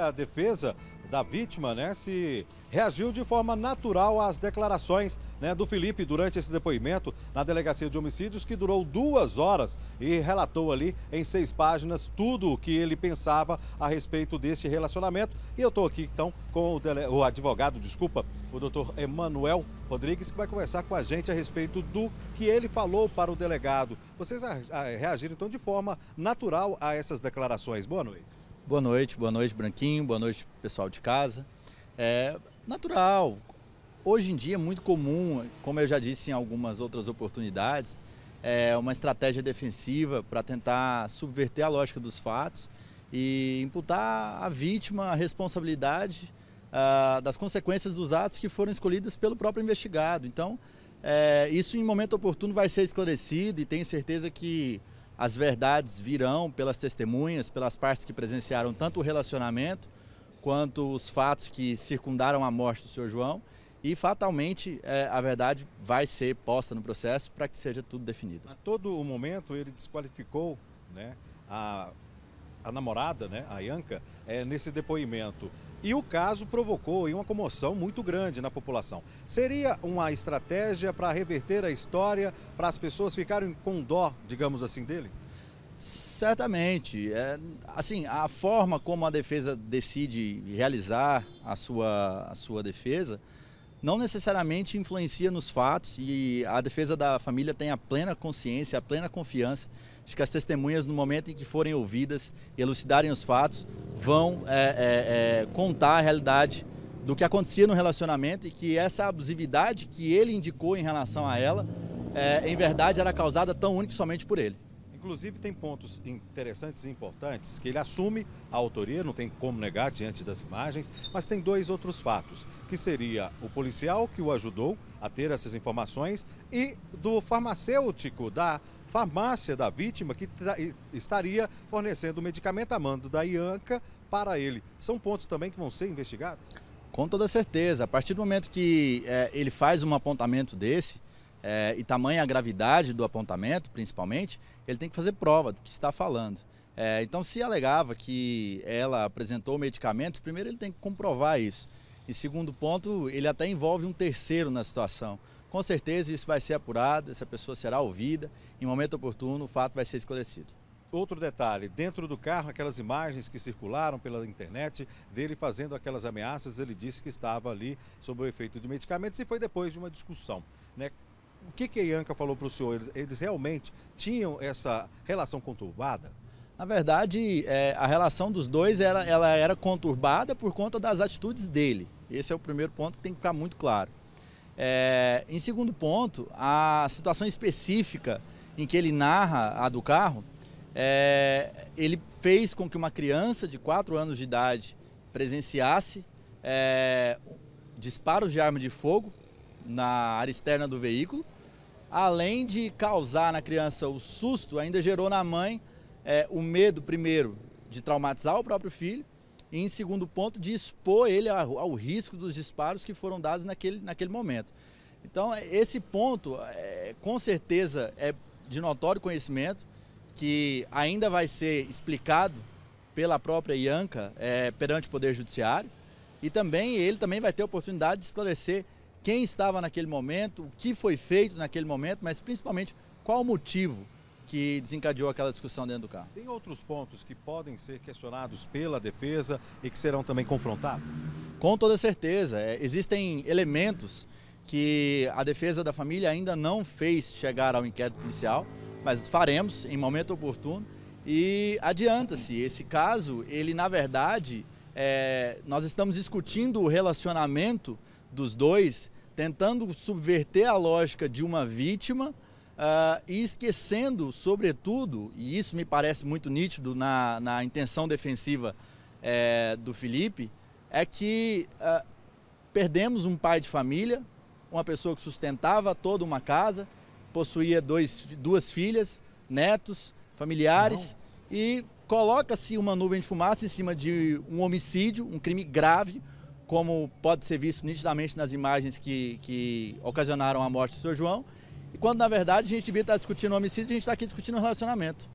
a defesa da vítima, né, se reagiu de forma natural às declarações né, do Felipe durante esse depoimento na delegacia de homicídios, que durou duas horas e relatou ali em seis páginas tudo o que ele pensava a respeito desse relacionamento. E eu estou aqui então com o, dele... o, advogado, desculpa, o doutor Emanuel Rodrigues, que vai conversar com a gente a respeito do que ele falou para o delegado. Vocês reagiram então de forma natural a essas declarações. Boa noite. Boa noite, boa noite, Branquinho, boa noite, pessoal de casa. É natural. Hoje em dia é muito comum, como eu já disse em algumas outras oportunidades, é uma estratégia defensiva para tentar subverter a lógica dos fatos e imputar à vítima a responsabilidade ah, das consequências dos atos que foram escolhidos pelo próprio investigado. Então, é, isso em momento oportuno vai ser esclarecido e tenho certeza que as verdades virão pelas testemunhas, pelas partes que presenciaram tanto o relacionamento quanto os fatos que circundaram a morte do senhor João. E fatalmente é, a verdade vai ser posta no processo para que seja tudo definido. A todo momento ele desqualificou né, a a namorada, né, a Ianca, é, nesse depoimento. E o caso provocou uma comoção muito grande na população. Seria uma estratégia para reverter a história, para as pessoas ficarem com dó, digamos assim, dele? Certamente. É, assim, a forma como a defesa decide realizar a sua, a sua defesa não necessariamente influencia nos fatos e a defesa da família tem a plena consciência, a plena confiança de que as testemunhas, no momento em que forem ouvidas e elucidarem os fatos, vão é, é, é, contar a realidade do que acontecia no relacionamento e que essa abusividade que ele indicou em relação a ela, é, em verdade, era causada tão única somente por ele. Inclusive, tem pontos interessantes e importantes que ele assume a autoria, não tem como negar diante das imagens, mas tem dois outros fatos, que seria o policial que o ajudou a ter essas informações e do farmacêutico da farmácia da vítima que estaria fornecendo o medicamento a mando da Ianca para ele. São pontos também que vão ser investigados? Com toda certeza. A partir do momento que é, ele faz um apontamento desse, é, e tamanha a gravidade do apontamento, principalmente, ele tem que fazer prova do que está falando. É, então, se alegava que ela apresentou medicamentos, primeiro ele tem que comprovar isso. E segundo ponto, ele até envolve um terceiro na situação. Com certeza isso vai ser apurado, essa pessoa será ouvida, em momento oportuno o fato vai ser esclarecido. Outro detalhe, dentro do carro, aquelas imagens que circularam pela internet dele fazendo aquelas ameaças, ele disse que estava ali sob o efeito de medicamentos e foi depois de uma discussão. Né? O que, que a Ianca falou para o senhor? Eles, eles, realmente tinham essa relação conturbada? Na verdade, é, a relação dos dois era, ela era conturbada por conta das atitudes dele. Esse é o primeiro ponto que tem que ficar muito claro. É, em segundo ponto, a situação específica em que ele narra a do carro, é, ele fez com que uma criança de 4 anos de idade presenciasse é, disparos de arma de fogo na área externa do veículo. Além de causar na criança o susto, ainda gerou na mãe é, o medo, primeiro, de traumatizar o próprio filho e, em segundo ponto, de expor ele ao, ao risco dos disparos que foram dados naquele, naquele momento. Então, é, esse ponto, é, com certeza, é de notório conhecimento, que ainda vai ser explicado pela própria IANCA é, perante o Poder Judiciário, e também ele também vai ter oportunidade de esclarecer quem estava naquele momento, o que foi feito naquele momento, mas principalmente qual o motivo que desencadeou aquela discussão dentro do carro. Tem outros pontos que podem ser questionados pela defesa e que serão também confrontados? Com toda certeza. É, existem elementos que a defesa da família ainda não fez chegar ao inquérito policial, mas faremos em momento oportuno. E adianta-se, esse caso, ele na verdade, é, nós estamos discutindo o relacionamento dos dois, tentando subverter a lógica de uma vítima uh, e esquecendo, sobretudo, e isso me parece muito nítido na, na intenção defensiva é, do Felipe, é que uh, perdemos um pai de família, uma pessoa que sustentava toda uma casa, possuía dois, duas filhas, netos, familiares, Não. e coloca-se uma nuvem de fumaça em cima de um homicídio, um crime grave, como pode ser visto nitidamente nas imagens que, que ocasionaram a morte do Sr. João. E quando, na verdade, a gente devia estar discutindo homicídio, a gente está aqui discutindo relacionamento.